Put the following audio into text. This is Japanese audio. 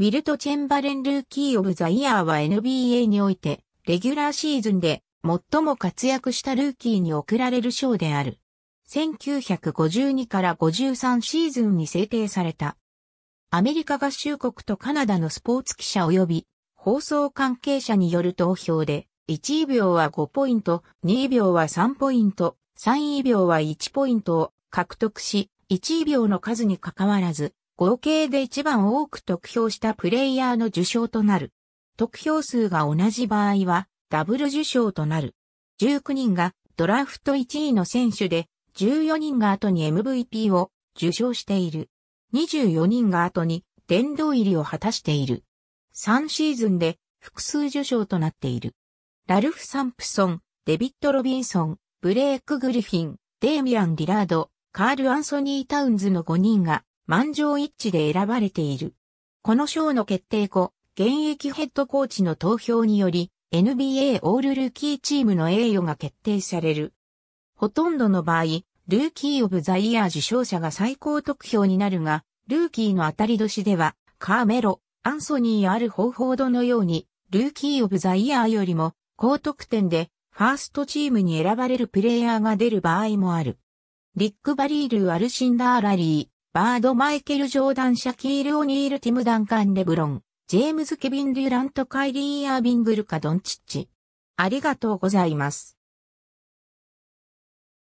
ウィルト・チェンバレン・ルーキー・オブ・ザ・イヤーは NBA において、レギュラーシーズンで最も活躍したルーキーに贈られる賞である。1952から53シーズンに制定された。アメリカ合衆国とカナダのスポーツ記者及び放送関係者による投票で、1位秒は5ポイント、2位秒は3ポイント、3位秒は1ポイントを獲得し、1位秒の数にかかわらず、合計で一番多く得票したプレイヤーの受賞となる。得票数が同じ場合は、ダブル受賞となる。19人がドラフト1位の選手で、14人が後に MVP を受賞している。24人が後に殿堂入りを果たしている。3シーズンで複数受賞となっている。ラルフ・サンプソン、デビッド・ロビンソン、ブレイク・グリフィン、デーミアン・リラード、カール・アンソニー・タウンズの5人が満場一致で選ばれている。この賞の決定後、現役ヘッドコーチの投票により、NBA オールルーキーチームの栄誉が決定される。ほとんどの場合、ルーキー・オブ・ザ・イヤー受賞者が最高得票になるが、ルーキーの当たり年では、カーメロ、アンソニー・アル・ホーフォードのように、ルーキー・オブ・ザ・イヤーよりも、高得点で、ファーストチームに選ばれるプレイヤーが出る場合もある。リック・バリール・アルシンダー・ラリー、バード・マイケル・ジョーダン・シャキール・オニール・ティム・ダンカン・レブロン、ジェームズ・ケビン・デュラント・カイリー・アービングルカ・ドンチッチ。ありがとうございます。